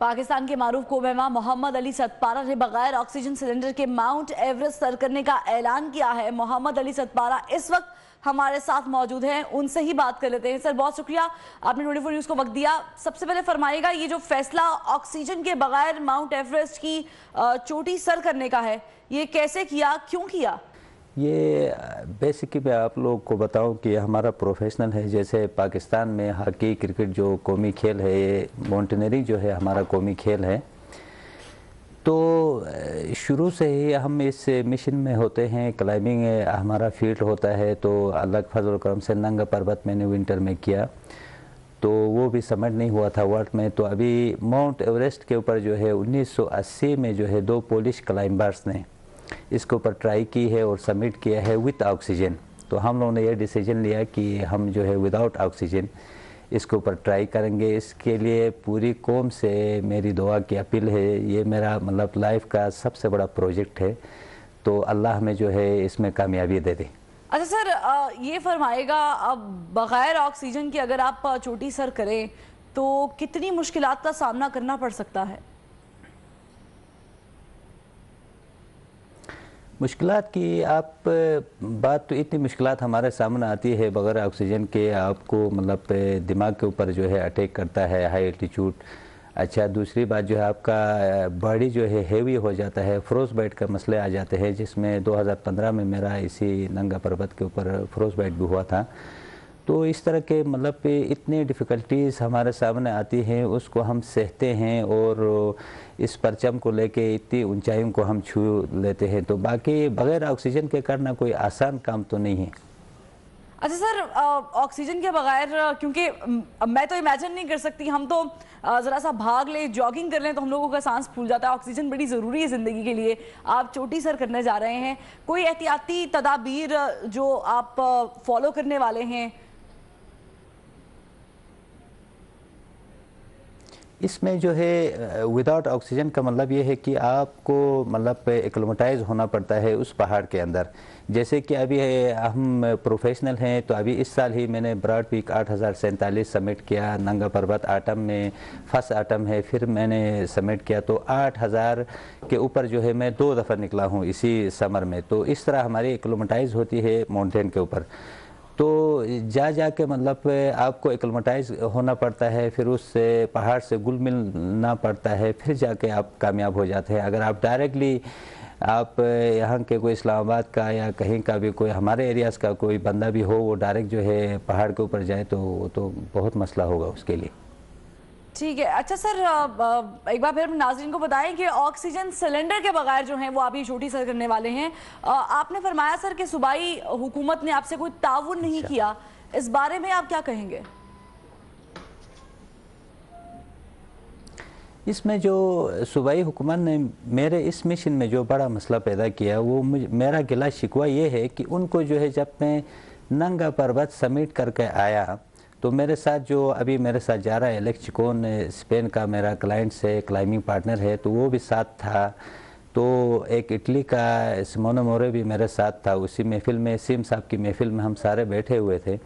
पाकिस्तान के मारूफ कोबेमा मोहम्मद अली सतपारा ने बगैर ऑक्सीजन सिलेंडर के माउंट एवरेस्ट सर करने का ऐलान किया है मोहम्मद अली सतपारा इस वक्त हमारे साथ मौजूद हैं उनसे ही बात कर लेते हैं सर बहुत शुक्रिया आपने ट्वेंटी फोर न्यूज़ को वक्त दिया सबसे पहले फरमाइएगा ये जो फैसला ऑक्सीजन के बगैर माउंट एवरेस्ट की चोटी सर करने का है ये कैसे किया क्यों किया ये बेसिकली मैं आप लोग को बताऊं कि हमारा प्रोफेशनल है जैसे पाकिस्तान में हॉकी क्रिकेट जो कौमी खेल है ये माउंटेनरिंग जो है हमारा कौमी खेल है तो शुरू से ही हम इस मिशन में होते हैं क्लाइंबिंग हमारा फील्ड होता है तो अलग फजल करम से नंग पर्वत मैंने विंटर में किया तो वो भी समझ नहीं हुआ था वर्ल्ड में तो अभी माउंट एवरेस्ट के ऊपर जो है 1980 में जो है दो पोलिश क्लाइंबर्स ने इसके ऊपर ट्राई की है और सबमिट किया है विथ ऑक्सीजन तो हम लोगों ने यह डिसीजन लिया कि हम जो है विदाउट ऑक्सीजन इसके ऊपर ट्राई करेंगे इसके लिए पूरी कौम से मेरी दुआ की अपील है ये मेरा मतलब लाइफ का सबसे बड़ा प्रोजेक्ट है तो अल्लाह हमें जो है इसमें कामयाबी दे दे अच्छा सर ये फरमाएगा अब बग़ैर ऑक्सीजन की अगर आप चोटी सर करें तो कितनी मुश्किल का सामना करना पड़ सकता है मुश्किल की आप बात तो इतनी मुश्किल हमारे सामने आती है बगैर ऑक्सीजन के आपको मतलब दिमाग के ऊपर जो है अटैक करता है हाई एल्टीट्यूड अच्छा दूसरी बात जो है आपका बॉडी जो है हेवी हो जाता है फ्रोज बाइट का मसले आ जाते हैं जिसमें 2015 में मेरा इसी नंगा पर्वत के ऊपर फ्रोज बाइट भी हुआ था तो इस तरह के मतलब इतनी डिफ़िकल्टीज़ हमारे सामने आती हैं उसको हम सहते हैं और इस परचम को लेके इतनी ऊंचाइयों को हम छू लेते हैं तो बाकी बगैर ऑक्सीजन के करना कोई आसान काम तो नहीं है अच्छा सर ऑक्सीजन के बगैर क्योंकि मैं तो इमेजिन नहीं कर सकती हम तो ज़रा सा भाग ले जॉगिंग कर लें तो हम लोगों का सांस फूल जाता है ऑक्सीजन बड़ी ज़रूरी है ज़िंदगी के लिए आप चोटी सर करने जा रहे हैं कोई एहतियाती तदाबीर जो आप फॉलो करने वाले हैं इसमें जो है विदाउट ऑक्सीजन का मतलब ये है कि आपको मतलब एक्लोमेटाइज होना पड़ता है उस पहाड़ के अंदर जैसे कि अभी हम प्रोफेशनल हैं तो अभी इस साल ही मैंने ब्रॉड पीक आठ हज़ार सैंतालीस सबमिट किया नंगा पर्वत आटम में फर्स्ट आटम है फिर मैंने सबमिट किया तो आठ हज़ार के ऊपर जो है मैं दो दफ़ा निकला हूँ इसी समर में तो इस तरह हमारी एक्लोमेटाइज होती है माउंटेन के ऊपर तो जा जा के मतलब आपको एकलमटाइज होना पड़ता है फिर उससे पहाड़ से गुल मिलना पड़ता है फिर जाके आप कामयाब हो जाते हैं अगर आप डायरेक्टली आप यहाँ के कोई इस्लामाबाद का या कहीं का भी कोई हमारे एरियाज का कोई बंदा भी हो वो डायरेक्ट जो है पहाड़ के ऊपर जाए तो वो तो बहुत मसला होगा उसके लिए ठीक है अच्छा सर एक बार फिर हम नाजरन को बताएं कि ऑक्सीजन सिलेंडर के बगैर जो हैं वो आप छोटी सर करने वाले हैं आपने फरमाया सर कि सूबाई हुकूमत ने आपसे कोई ताउन नहीं अच्छा। किया इस बारे में आप क्या कहेंगे इसमें जो सूबाई हुकूमत ने मेरे इस मिशन में जो बड़ा मसला पैदा किया वो मेरा गिला शिकवा ये है कि उनको जो है जब मैं नंगा पर्वत समेट करके आया तो मेरे साथ जो अभी मेरे साथ जा रहा है एलेक्स चिकोन स्पेन का मेरा क्लाइंट्स है क्लाइंबिंग पार्टनर है तो वो भी साथ था तो एक इटली का स्मोनो मोरे भी मेरे साथ था उसी महफिल में सिम साहब की महफिल में हम सारे बैठे हुए थे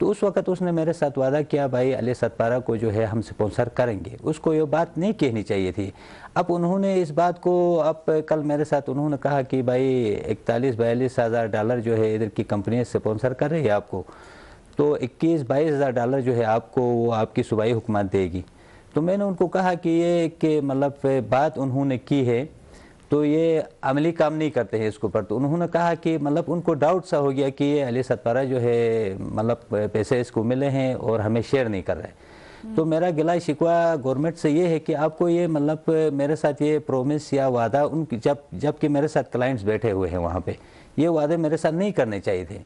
तो उस वक्त उसने मेरे साथ वादा किया भाई अली सतपारा को जो है हम स्पॉन्सर करेंगे उसको ये बात नहीं कहनी चाहिए थी अब उन्होंने इस बात को अब कल मेरे साथ उन्होंने कहा कि भाई इकतालीस बयालीस हज़ार डॉलर जो है इधर की कंपनी स्पॉन्सर कर रही है आपको तो इक्कीस बाईस हज़ार डॉलर जो है आपको वो आपकी सूबाई हुकूमत देगी तो मैंने उनको कहा कि ये कि मतलब बात उन्होंने की है तो ये अमली काम नहीं करते हैं इसके ऊपर तो उन्होंने कहा कि मतलब उनको डाउट सा हो गया कि ये अली सतपारा जो है मतलब पैसे इसको मिले हैं और हमें शेयर नहीं कर रहे हम्म। तो मेरा गिला शिकवा गवर्नमेंट से ये है कि आपको ये मतलब मेरे साथ ये प्रोमिस या वादा उन जब जबकि मेरे साथ क्लाइंट्स बैठे हुए हैं वहाँ पर ये वादे मेरे साथ नहीं करने चाहिए थे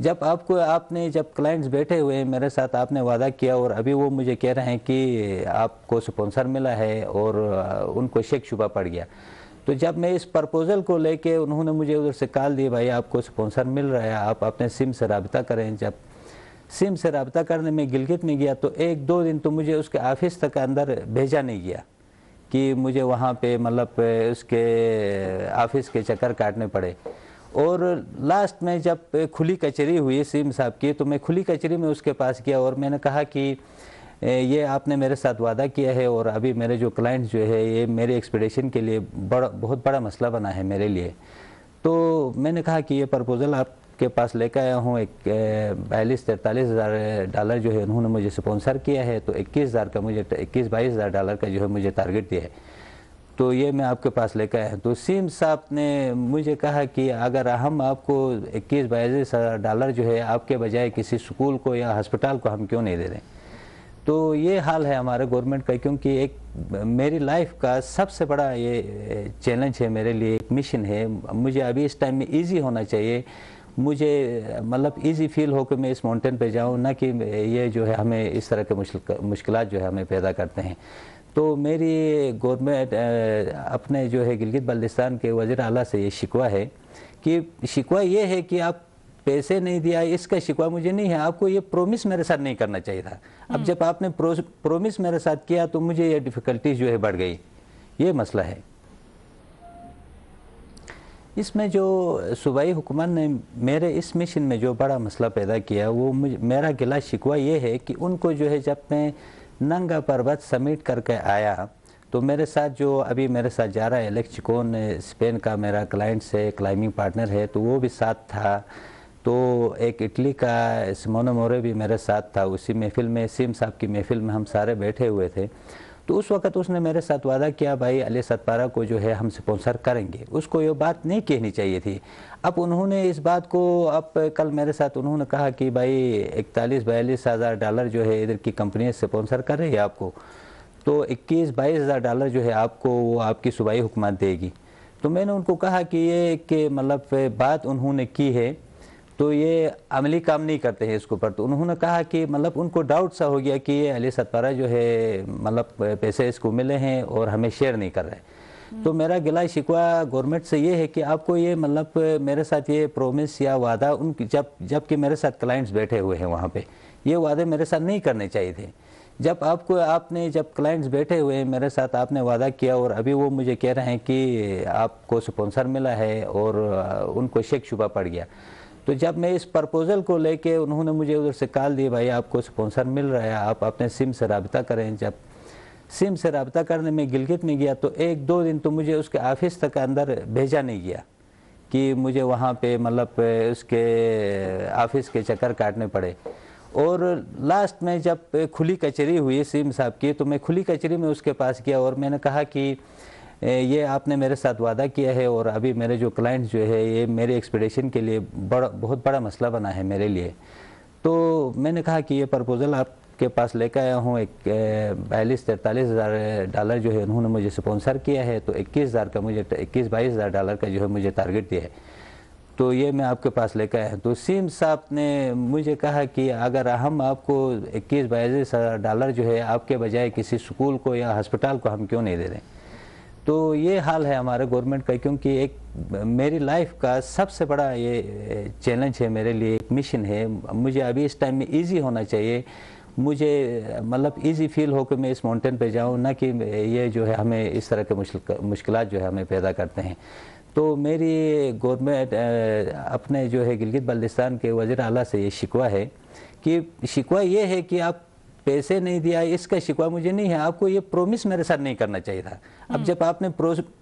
जब आपको आपने जब क्लाइंट्स बैठे हुए हैं मेरे साथ आपने वादा किया और अभी वो मुझे कह रहे हैं कि आपको स्पॉन्सर मिला है और उनको शेक शुबा पड़ गया तो जब मैं इस प्रपोज़ल को लेके उन्होंने मुझे उधर से कॉल दी भाई आपको स्पॉन्सर मिल रहा है आप अपने सिम से रबता करें जब सिम से रबता करने में गिलगित में गया तो एक दो दिन तो मुझे उसके ऑफिस तक अंदर भेजा नहीं गया कि मुझे वहाँ पे मतलब उसके ऑफिस के चक्कर काटने पड़े और लास्ट में जब खुली कचहरी हुई सीम साहब की तो मैं खुली कचहरी में उसके पास गया और मैंने कहा कि ये आपने मेरे साथ वादा किया है और अभी मेरे जो क्लाइंट जो है ये मेरे एक्सपेडिशन के लिए बड़ा बहुत बड़ा मसला बना है मेरे लिए तो मैंने कहा कि ये प्रपोज़ल आपके पास लेकर आया हूँ एक बयालीस तैंतालीस हज़ार डॉलर जो है उन्होंने मुझे स्पॉन्सर किया है तो इक्कीस हज़ार का मुझे इक्कीस बाईस हज़ार डॉलर का जो है मुझे टारगेट दिया है तो ये मैं आपके पास लेकर आया तो सीम साहब ने मुझे कहा कि अगर हम आपको इक्कीस बाईस डॉलर जो है आपके बजाय किसी स्कूल को या हस्पताल को हम क्यों नहीं दे दें तो ये हाल है हमारे गवर्नमेंट का क्योंकि एक मेरी लाइफ का सबसे बड़ा ये चैलेंज है मेरे लिए एक मिशन है मुझे अभी इस टाइम में इजी होना चाहिए मुझे मतलब इजी फील हो कि मैं इस माउंटेन पे जाऊँ ना कि ये जो है हमें इस तरह के मुश्किल जो है हमें पैदा करते हैं तो मेरी गवर्नमेंट अपने जो है गिलगित बल्दिस्तान के वजीर अला से ये शिकवा है कि शिकवा ये है कि आप पैसे नहीं दिया इसका शिकवा मुझे नहीं है आपको ये प्रोमिस मेरे साथ नहीं करना चाहिए था अब हम्म। जब आपने प्रोमिस मेरे साथ किया तो मुझे ये डिफ़िकल्टीज जो है बढ़ गई ये मसला है इसमें जो सूबाई हुकूमत ने मेरे इस मिशन में जो बड़ा मसला पैदा किया वो मुझे मेरा गिला शिकवा ये है कि उनको जो है जब मैं नंगा पर्वत समेट करके आया तो मेरे साथ जो अभी मेरे साथ जा रहा है एलेक्स चिकोन स्पेन का मेरा क्लाइंट है क्लाइंबिंग पार्टनर है तो वो भी साथ था तो एक इटली का स्मोनो मोरे भी मेरे साथ था उसी महफिल में सीम साहब की महफिल में हम सारे बैठे हुए थे तो उस वक्त उसने मेरे साथ वादा किया भाई अली सतपारा को जो है हम स्पॉन्सर करेंगे उसको ये बात नहीं कहनी चाहिए थी अब उन्होंने इस बात को अब कल मेरे साथ उन्होंने कहा कि भाई इकतालीस बयालीस हज़ार डॉलर जो है इधर की कंपनी स्पॉन्सर कर रही है आपको तो इक्कीस बाईस हज़ार डॉलर जो है आपको वो आपकी सूबाई हुकूमत देगी तो मैंने उनको कहा कि ये कि मतलब बात उन्होंने की है तो ये अमली काम नहीं करते हैं इसके ऊपर तो उन्होंने कहा कि मतलब उनको डाउट सा हो गया कि ये अली सतपारा जो है मतलब पैसे इसको मिले हैं और हमें शेयर नहीं कर रहे हम्म। तो मेरा गिला शिकवा गवर्नमेंट से ये है कि आपको ये मतलब मेरे साथ ये प्रोमिस या वादा उन जब जबकि मेरे साथ क्लाइंट्स बैठे हुए हैं वहाँ पर ये वादे मेरे साथ नहीं करने चाहिए थे जब आपको आपने जब क्लाइंट्स बैठे हुए हैं मेरे साथ आपने वादा किया और अभी वो मुझे कह रहे हैं कि आपको स्पॉन्सर मिला है और उनको शेक शुभा पड़ गया तो जब मैं इस प्रपोजल को लेके उन्होंने मुझे उधर से कॉल दी भाई आपको स्पॉन्सर मिल रहा है आप अपने सिम से रबता करें जब सिम से रबता करने में गिलगित में गया तो एक दो दिन तो मुझे उसके ऑफिस तक अंदर भेजा नहीं गया कि मुझे वहाँ पे मतलब उसके ऑफिस के चक्कर काटने पड़े और लास्ट में जब खुली कचहरी हुई सिम साहब की तो मैं खुली कचरी में उसके पास गया और मैंने कहा कि ये आपने मेरे साथ वादा किया है और अभी मेरे जो क्लाइंट्स जो है ये मेरे एक्सपेक्टेशन के लिए बड़ा बहुत बड़ा मसला बना है मेरे लिए तो मैंने कहा कि ये प्रपोज़ल आपके पास लेकर आया हूँ एक बयालीस तैंतालीस हज़ार डॉलर जो है उन्होंने मुझे स्पॉन्सर किया है तो इक्कीस हज़ार का मुझे इक्कीस बाईस हज़ार डॉलर का जो है मुझे टारगेट दिया है तो ये मैं आपके पास लेकर आया हूँ तो सीम साहब ने मुझे कहा कि अगर हम आपको इक्कीस बाईस डॉलर जो है आपके बजाय किसी स्कूल को या हॉस्पिटल को हम क्यों नहीं दे हैं तो ये हाल है हमारे गवर्नमेंट का क्योंकि एक मेरी लाइफ का सबसे बड़ा ये चैलेंज है मेरे लिए एक मिशन है मुझे अभी इस टाइम में इजी होना चाहिए मुझे मतलब इजी फील हो कि मैं इस माउंटेन पे जाऊँ ना कि ये जो है हमें इस तरह के मुश्किल जो है हमें पैदा करते हैं तो मेरी गवर्नमेंट अपने जो है गिलगित बल्तिस्तान के वजीर अला से ये शिकवा है कि शिकवा ये है कि आप पैसे नहीं दिया इसका शिकवा मुझे नहीं है आपको ये प्रोमिस मेरे साथ नहीं करना चाहिए था अब हम्म। जब आपने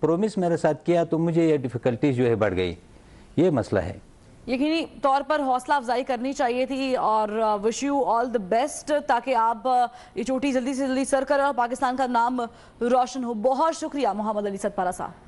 प्रोमिस मेरे साथ किया तो मुझे ये डिफिकल्टीज जो है बढ़ गई ये मसला है यकीनी तौर पर हौसला अफजाई करनी चाहिए थी और wish you all the best ताकि आप uh, ये चोटी जल्दी से जल्दी सर करें और पाकिस्तान का नाम रोशन हो बहुत शुक्रिया मोहम्मद अली सतपारा साहब